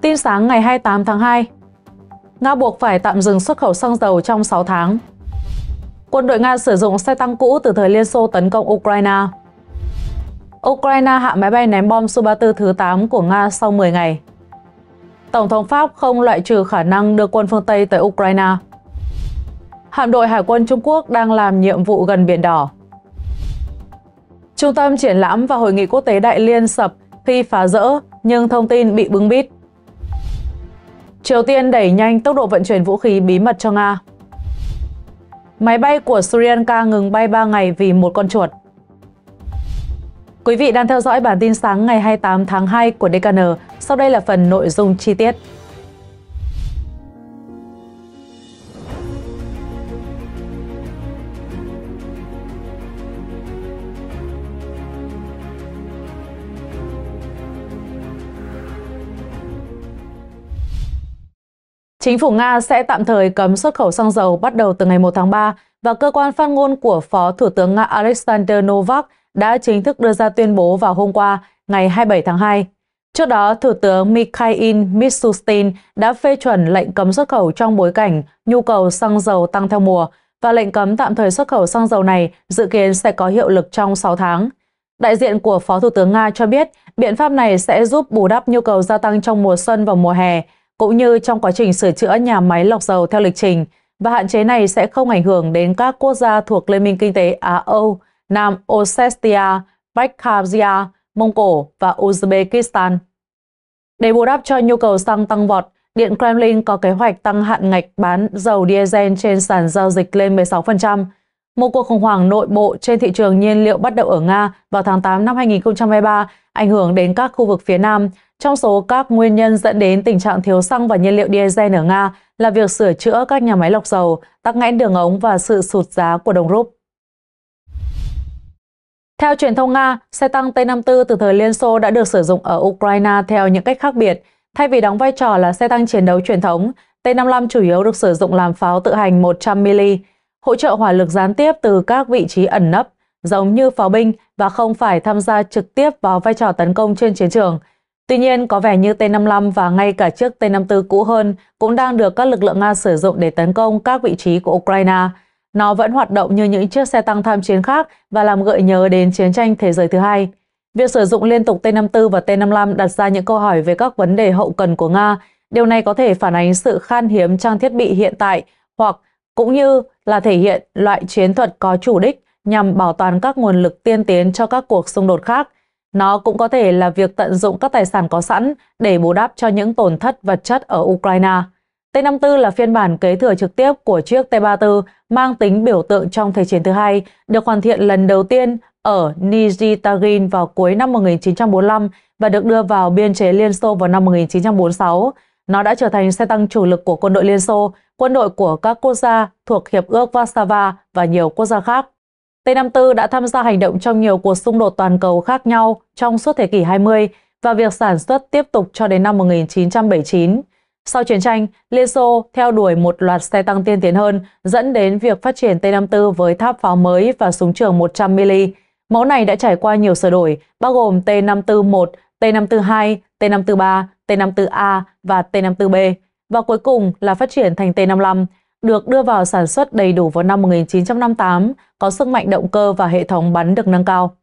Tin sáng ngày 28 tháng 2 Nga buộc phải tạm dừng xuất khẩu xăng dầu trong 6 tháng Quân đội Nga sử dụng xe tăng cũ từ thời Liên Xô tấn công Ukraine Ukraine hạ máy bay ném bom Su-34 thứ 8 của Nga sau 10 ngày Tổng thống Pháp không loại trừ khả năng đưa quân phương Tây tới Ukraine Hạm đội Hải quân Trung Quốc đang làm nhiệm vụ gần Biển Đỏ Trung tâm triển lãm và hội nghị quốc tế Đại Liên sập khi phá rỡ nhưng thông tin bị bưng bít. Triều Tiên đẩy nhanh tốc độ vận chuyển vũ khí bí mật cho Nga. Máy bay của Sri Lanka ngừng bay 3 ngày vì một con chuột. Quý vị đang theo dõi bản tin sáng ngày 28 tháng 2 của DKN. Sau đây là phần nội dung chi tiết. Chính phủ Nga sẽ tạm thời cấm xuất khẩu xăng dầu bắt đầu từ ngày 1 tháng 3 và cơ quan phát ngôn của Phó Thủ tướng Nga Alexander Novak đã chính thức đưa ra tuyên bố vào hôm qua, ngày 27 tháng 2. Trước đó, Thủ tướng Mikhail Mishustin đã phê chuẩn lệnh cấm xuất khẩu trong bối cảnh nhu cầu xăng dầu tăng theo mùa và lệnh cấm tạm thời xuất khẩu xăng dầu này dự kiến sẽ có hiệu lực trong 6 tháng. Đại diện của Phó Thủ tướng Nga cho biết biện pháp này sẽ giúp bù đắp nhu cầu gia tăng trong mùa xuân và mùa hè, cũng như trong quá trình sửa chữa nhà máy lọc dầu theo lịch trình và hạn chế này sẽ không ảnh hưởng đến các quốc gia thuộc Liên minh Kinh tế Á-Âu, Nam Ossetia, Abkhazia, Mông Cổ và Uzbekistan. Để bù đắp cho nhu cầu xăng tăng vọt, Điện Kremlin có kế hoạch tăng hạn ngạch bán dầu diesel trên sàn giao dịch lên 16%, một cuộc khủng hoảng nội bộ trên thị trường nhiên liệu bắt đầu ở Nga vào tháng 8 năm 2023 ảnh hưởng đến các khu vực phía Nam. Trong số các nguyên nhân dẫn đến tình trạng thiếu xăng và nhiên liệu diesel ở Nga là việc sửa chữa các nhà máy lọc dầu, tắc nghẽn đường ống và sự sụt giá của đồng rúp. Theo truyền thông Nga, xe tăng T-54 từ thời Liên Xô đã được sử dụng ở Ukraine theo những cách khác biệt. Thay vì đóng vai trò là xe tăng chiến đấu truyền thống, T-55 chủ yếu được sử dụng làm pháo tự hành 100mm hỗ trợ hỏa lực gián tiếp từ các vị trí ẩn nấp, giống như pháo binh và không phải tham gia trực tiếp vào vai trò tấn công trên chiến trường. Tuy nhiên, có vẻ như T-55 và ngay cả chiếc T-54 cũ hơn cũng đang được các lực lượng Nga sử dụng để tấn công các vị trí của Ukraine. Nó vẫn hoạt động như những chiếc xe tăng tham chiến khác và làm gợi nhớ đến chiến tranh thế giới thứ hai. Việc sử dụng liên tục T-54 và T-55 đặt ra những câu hỏi về các vấn đề hậu cần của Nga. Điều này có thể phản ánh sự khan hiếm trang thiết bị hiện tại hoặc cũng như là thể hiện loại chiến thuật có chủ đích nhằm bảo toàn các nguồn lực tiên tiến cho các cuộc xung đột khác. Nó cũng có thể là việc tận dụng các tài sản có sẵn để bù đắp cho những tổn thất vật chất ở Ukraine. T-54 là phiên bản kế thừa trực tiếp của chiếc T-34 mang tính biểu tượng trong Thế chiến thứ hai, được hoàn thiện lần đầu tiên ở Nizhny vào cuối năm 1945 và được đưa vào biên chế Liên Xô vào năm 1946. Nó đã trở thành xe tăng chủ lực của quân đội Liên Xô quân đội của các quốc gia thuộc Hiệp ước Warsaw và nhiều quốc gia khác. T-54 đã tham gia hành động trong nhiều cuộc xung đột toàn cầu khác nhau trong suốt thế kỷ 20 và việc sản xuất tiếp tục cho đến năm 1979. Sau chiến tranh, Liên Xô theo đuổi một loạt xe tăng tiên tiến hơn, dẫn đến việc phát triển T-54 với tháp pháo mới và súng trường 100mm. Mẫu này đã trải qua nhiều sửa đổi, bao gồm T-541, 54 54 T-542, 54 T-543, T-54A và T-54B và cuối cùng là phát triển thành T-55, được đưa vào sản xuất đầy đủ vào năm 1958, có sức mạnh động cơ và hệ thống bắn được nâng cao.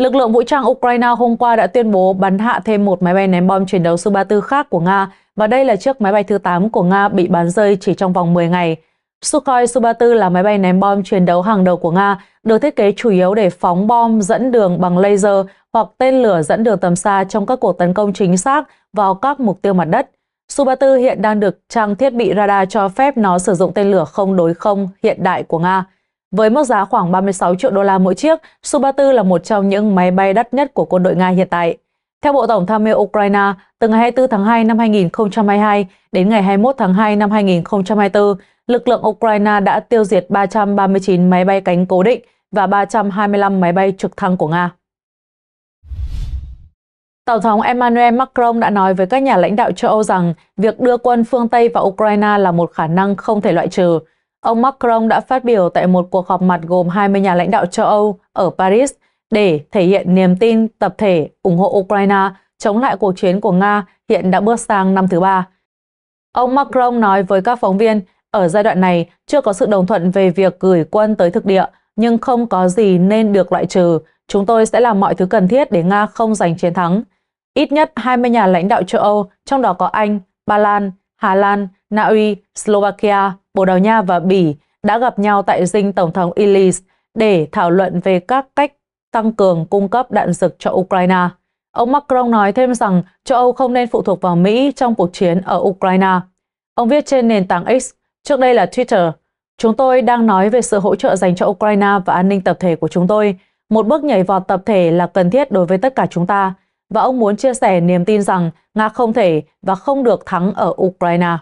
Lực lượng vũ trang Ukraine hôm qua đã tuyên bố bắn hạ thêm một máy bay ném bom chiến đấu Su-34 khác của Nga và đây là chiếc máy bay thứ 8 của Nga bị bắn rơi chỉ trong vòng 10 ngày. Sukhoi Su-34 là máy bay ném bom chiến đấu hàng đầu của Nga, được thiết kế chủ yếu để phóng bom dẫn đường bằng laser hoặc tên lửa dẫn đường tầm xa trong các cuộc tấn công chính xác vào các mục tiêu mặt đất. Su-34 hiện đang được trang thiết bị radar cho phép nó sử dụng tên lửa không đối không hiện đại của Nga. Với mức giá khoảng 36 triệu đô la mỗi chiếc, Su-34 là một trong những máy bay đắt nhất của quân đội Nga hiện tại. Theo Bộ Tổng tham mưu Ukraine, từ ngày 24 tháng 2 năm 2022 đến ngày 21 tháng 2 năm 2024, lực lượng Ukraine đã tiêu diệt 339 máy bay cánh cố định và 325 máy bay trực thăng của Nga. Tổng thống Emmanuel Macron đã nói với các nhà lãnh đạo châu Âu rằng việc đưa quân phương Tây vào Ukraine là một khả năng không thể loại trừ. Ông Macron đã phát biểu tại một cuộc họp mặt gồm 20 nhà lãnh đạo châu Âu ở Paris để thể hiện niềm tin tập thể ủng hộ Ukraine chống lại cuộc chiến của Nga hiện đã bước sang năm thứ ba. Ông Macron nói với các phóng viên, ở giai đoạn này chưa có sự đồng thuận về việc gửi quân tới thực địa, nhưng không có gì nên được loại trừ. Chúng tôi sẽ làm mọi thứ cần thiết để Nga không giành chiến thắng. Ít nhất 20 nhà lãnh đạo châu Âu, trong đó có Anh, Ba Lan, Hà Lan, Na Uy, Slovakia, Bồ Đào Nha và Bỉ đã gặp nhau tại dinh Tổng thống Elis để thảo luận về các cách tăng cường cung cấp đạn dược cho Ukraine. Ông Macron nói thêm rằng châu Âu không nên phụ thuộc vào Mỹ trong cuộc chiến ở Ukraine. Ông viết trên nền tảng X, trước đây là Twitter, Chúng tôi đang nói về sự hỗ trợ dành cho Ukraine và an ninh tập thể của chúng tôi. Một bước nhảy vọt tập thể là cần thiết đối với tất cả chúng ta và ông muốn chia sẻ niềm tin rằng Nga không thể và không được thắng ở Ukraine.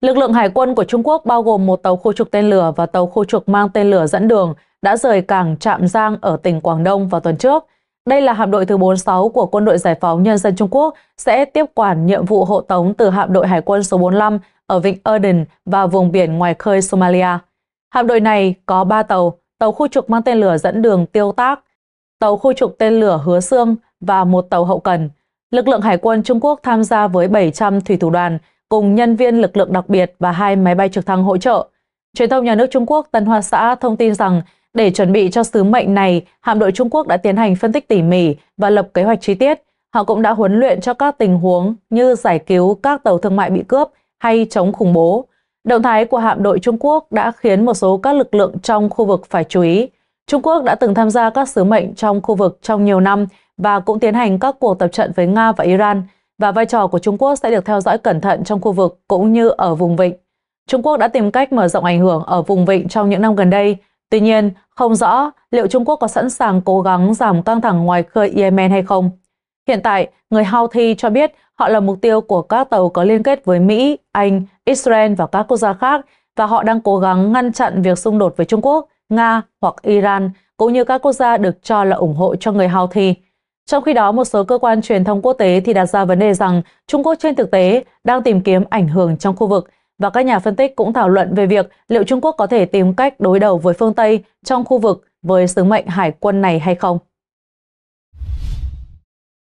Lực lượng hải quân của Trung Quốc bao gồm một tàu khu trục tên lửa và tàu khu trục mang tên lửa dẫn đường đã rời cảng Trạm Giang ở tỉnh Quảng Đông vào tuần trước. Đây là hạm đội thứ 46 của Quân đội Giải phóng Nhân dân Trung Quốc sẽ tiếp quản nhiệm vụ hộ tống từ hạm đội hải quân số 45 ở vịnh Aden và vùng biển ngoài khơi Somalia. Hạm đội này có 3 tàu, tàu khu trục mang tên lửa dẫn đường tiêu tác, tàu khu trục tên lửa Hứa Sương và một tàu hậu cần. Lực lượng Hải quân Trung Quốc tham gia với 700 thủy thủ đoàn cùng nhân viên lực lượng đặc biệt và hai máy bay trực thăng hỗ trợ. Truyền thông nhà nước Trung Quốc Tân Hoa Xã thông tin rằng để chuẩn bị cho sứ mệnh này, hạm đội Trung Quốc đã tiến hành phân tích tỉ mỉ và lập kế hoạch chi tiết. Họ cũng đã huấn luyện cho các tình huống như giải cứu các tàu thương mại bị cướp hay chống khủng bố. Động thái của hạm đội Trung Quốc đã khiến một số các lực lượng trong khu vực phải chú ý. Trung Quốc đã từng tham gia các sứ mệnh trong khu vực trong nhiều năm và cũng tiến hành các cuộc tập trận với Nga và Iran, và vai trò của Trung Quốc sẽ được theo dõi cẩn thận trong khu vực cũng như ở vùng vịnh. Trung Quốc đã tìm cách mở rộng ảnh hưởng ở vùng vịnh trong những năm gần đây. Tuy nhiên, không rõ liệu Trung Quốc có sẵn sàng cố gắng giảm căng thẳng ngoài khơi Yemen hay không. Hiện tại, người Houthi cho biết họ là mục tiêu của các tàu có liên kết với Mỹ, Anh, Israel và các quốc gia khác và họ đang cố gắng ngăn chặn việc xung đột với Trung Quốc – Nga hoặc Iran, cũng như các quốc gia được cho là ủng hộ cho người Houthi. Trong khi đó, một số cơ quan truyền thông quốc tế thì đặt ra vấn đề rằng Trung Quốc trên thực tế đang tìm kiếm ảnh hưởng trong khu vực và các nhà phân tích cũng thảo luận về việc liệu Trung Quốc có thể tìm cách đối đầu với phương Tây trong khu vực với sứ mệnh hải quân này hay không.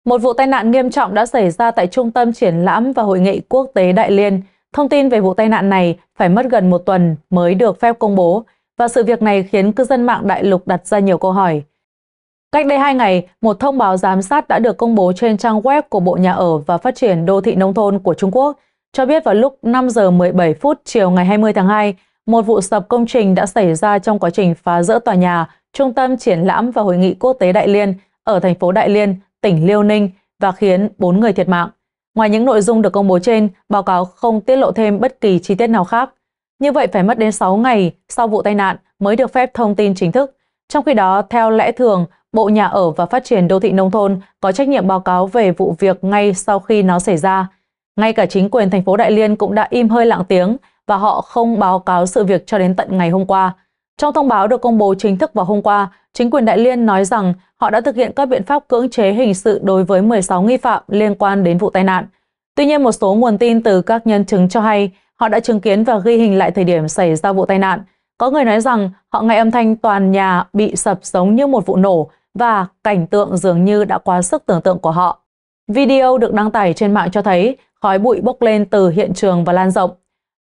Một vụ tai nạn nghiêm trọng đã xảy ra tại Trung tâm Triển lãm và Hội nghị Quốc tế Đại Liên. Thông tin về vụ tai nạn này phải mất gần một tuần mới được phép công bố và sự việc này khiến cư dân mạng đại lục đặt ra nhiều câu hỏi. Cách đây 2 ngày, một thông báo giám sát đã được công bố trên trang web của Bộ Nhà ở và Phát triển Đô thị Nông thôn của Trung Quốc, cho biết vào lúc 5 giờ 17 phút chiều ngày 20 tháng 2, một vụ sập công trình đã xảy ra trong quá trình phá rỡ tòa nhà Trung tâm Triển lãm và Hội nghị Quốc tế Đại Liên ở thành phố Đại Liên, tỉnh Liêu Ninh và khiến 4 người thiệt mạng. Ngoài những nội dung được công bố trên, báo cáo không tiết lộ thêm bất kỳ chi tiết nào khác. Như vậy phải mất đến 6 ngày sau vụ tai nạn mới được phép thông tin chính thức. Trong khi đó, theo lẽ thường, Bộ Nhà ở và Phát triển Đô thị Nông thôn có trách nhiệm báo cáo về vụ việc ngay sau khi nó xảy ra. Ngay cả chính quyền thành phố Đại Liên cũng đã im hơi lặng tiếng và họ không báo cáo sự việc cho đến tận ngày hôm qua. Trong thông báo được công bố chính thức vào hôm qua, chính quyền Đại Liên nói rằng họ đã thực hiện các biện pháp cưỡng chế hình sự đối với 16 nghi phạm liên quan đến vụ tai nạn. Tuy nhiên, một số nguồn tin từ các nhân chứng cho hay Họ đã chứng kiến và ghi hình lại thời điểm xảy ra vụ tai nạn. Có người nói rằng họ nghe âm thanh toàn nhà bị sập giống như một vụ nổ và cảnh tượng dường như đã quá sức tưởng tượng của họ. Video được đăng tải trên mạng cho thấy khói bụi bốc lên từ hiện trường và lan rộng.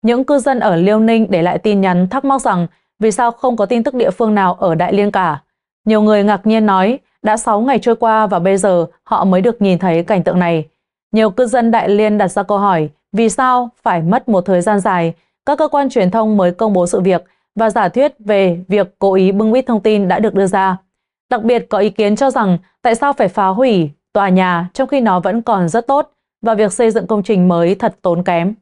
Những cư dân ở Liêu Ninh để lại tin nhắn thắc mắc rằng vì sao không có tin tức địa phương nào ở Đại Liên cả. Nhiều người ngạc nhiên nói đã 6 ngày trôi qua và bây giờ họ mới được nhìn thấy cảnh tượng này. Nhiều cư dân Đại Liên đặt ra câu hỏi vì sao phải mất một thời gian dài, các cơ quan truyền thông mới công bố sự việc và giả thuyết về việc cố ý bưng bít thông tin đã được đưa ra. Đặc biệt có ý kiến cho rằng tại sao phải phá hủy tòa nhà trong khi nó vẫn còn rất tốt và việc xây dựng công trình mới thật tốn kém.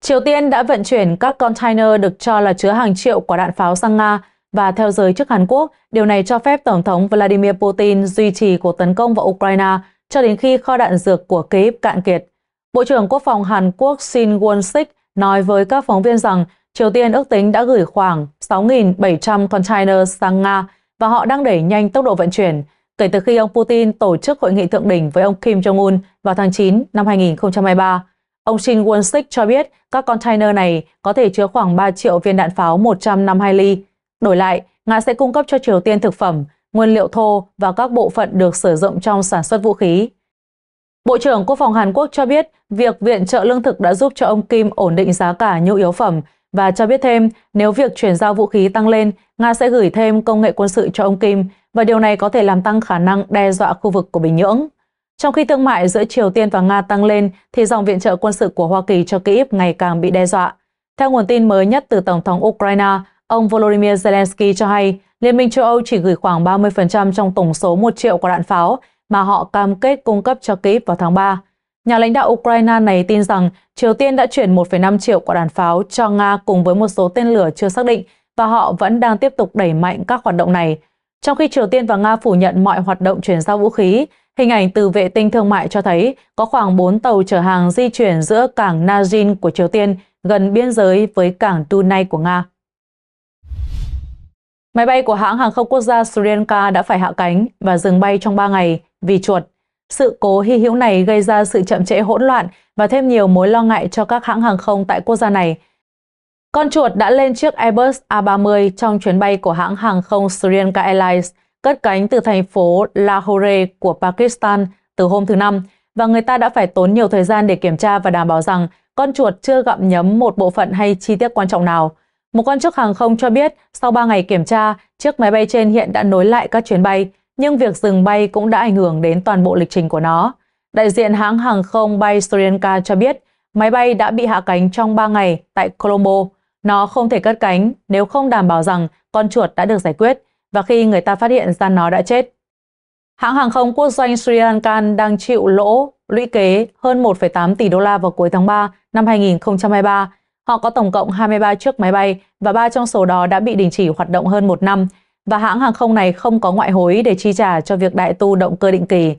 Triều Tiên đã vận chuyển các container được cho là chứa hàng triệu quả đạn pháo sang Nga và theo giới chức Hàn Quốc, điều này cho phép Tổng thống Vladimir Putin duy trì cuộc tấn công vào Ukraine cho đến khi kho đạn dược của Kyiv cạn kiệt. Bộ trưởng Quốc phòng Hàn Quốc Shin Won-sik nói với các phóng viên rằng Triều Tiên ước tính đã gửi khoảng 6.700 container sang Nga và họ đang đẩy nhanh tốc độ vận chuyển kể từ khi ông Putin tổ chức hội nghị thượng đỉnh với ông Kim Jong-un vào tháng 9 năm 2023. Ông Shin Won-sik cho biết các container này có thể chứa khoảng 3 triệu viên đạn pháo 152 ly. Đổi lại, Nga sẽ cung cấp cho Triều Tiên thực phẩm, nguyên liệu thô và các bộ phận được sử dụng trong sản xuất vũ khí. Bộ trưởng Quốc phòng Hàn Quốc cho biết việc viện trợ lương thực đã giúp cho ông Kim ổn định giá cả nhu yếu phẩm và cho biết thêm nếu việc chuyển giao vũ khí tăng lên, Nga sẽ gửi thêm công nghệ quân sự cho ông Kim và điều này có thể làm tăng khả năng đe dọa khu vực của Bình Nhưỡng. Trong khi thương mại giữa Triều Tiên và Nga tăng lên thì dòng viện trợ quân sự của Hoa Kỳ cho Kyiv ngày càng bị đe dọa. Theo nguồn tin mới nhất từ Tổng thống Ukraine, Ông Volodymyr Zelensky cho hay Liên minh châu Âu chỉ gửi khoảng 30% trong tổng số 1 triệu quả đạn pháo mà họ cam kết cung cấp cho Kyiv vào tháng 3. Nhà lãnh đạo Ukraine này tin rằng Triều Tiên đã chuyển 1,5 triệu quả đạn pháo cho Nga cùng với một số tên lửa chưa xác định và họ vẫn đang tiếp tục đẩy mạnh các hoạt động này. Trong khi Triều Tiên và Nga phủ nhận mọi hoạt động chuyển giao vũ khí, hình ảnh từ vệ tinh thương mại cho thấy có khoảng 4 tàu chở hàng di chuyển giữa cảng Najin của Triều Tiên gần biên giới với cảng Dunai của Nga. Máy bay của hãng hàng không quốc gia Sri Lanka đã phải hạ cánh và dừng bay trong 3 ngày vì chuột. Sự cố hy hữu này gây ra sự chậm trễ hỗn loạn và thêm nhiều mối lo ngại cho các hãng hàng không tại quốc gia này. Con chuột đã lên chiếc Airbus A30 trong chuyến bay của hãng hàng không Sri Lanka Airlines cất cánh từ thành phố Lahore của Pakistan từ hôm thứ Năm và người ta đã phải tốn nhiều thời gian để kiểm tra và đảm bảo rằng con chuột chưa gặm nhấm một bộ phận hay chi tiết quan trọng nào. Một quan chức hàng không cho biết, sau 3 ngày kiểm tra, chiếc máy bay trên hiện đã nối lại các chuyến bay, nhưng việc dừng bay cũng đã ảnh hưởng đến toàn bộ lịch trình của nó. Đại diện hãng hàng không bay Sri Lanka cho biết, máy bay đã bị hạ cánh trong 3 ngày tại Colombo. Nó không thể cất cánh nếu không đảm bảo rằng con chuột đã được giải quyết và khi người ta phát hiện ra nó đã chết. Hãng hàng không quốc doanh Sri Lanka đang chịu lỗ lũy kế hơn 1,8 tỷ đô la vào cuối tháng 3 năm 2023 Họ có tổng cộng 23 chiếc máy bay và ba trong số đó đã bị đình chỉ hoạt động hơn một năm và hãng hàng không này không có ngoại hối để chi trả cho việc đại tu động cơ định kỳ.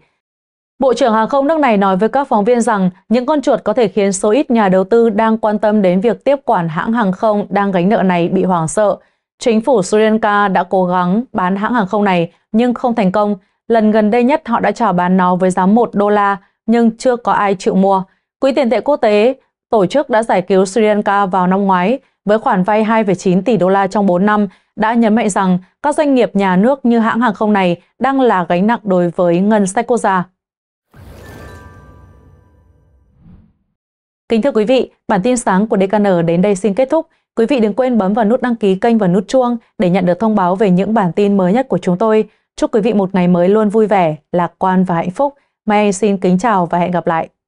Bộ trưởng hàng không nước này nói với các phóng viên rằng những con chuột có thể khiến số ít nhà đầu tư đang quan tâm đến việc tiếp quản hãng hàng không đang gánh nợ này bị hoảng sợ. Chính phủ Sri Lanka đã cố gắng bán hãng hàng không này nhưng không thành công. Lần gần đây nhất họ đã chào bán nó với giá 1 đô la nhưng chưa có ai chịu mua. Quỹ tiền tệ quốc tế tổ chức đã giải cứu Sri Lanka vào năm ngoái với khoản vay 2,9 tỷ đô la trong 4 năm, đã nhấn mạnh rằng các doanh nghiệp nhà nước như hãng hàng không này đang là gánh nặng đối với ngân sách quốc gia. Kính thưa quý vị, bản tin sáng của DKN đến đây xin kết thúc. Quý vị đừng quên bấm vào nút đăng ký kênh và nút chuông để nhận được thông báo về những bản tin mới nhất của chúng tôi. Chúc quý vị một ngày mới luôn vui vẻ, lạc quan và hạnh phúc. Mai xin kính chào và hẹn gặp lại.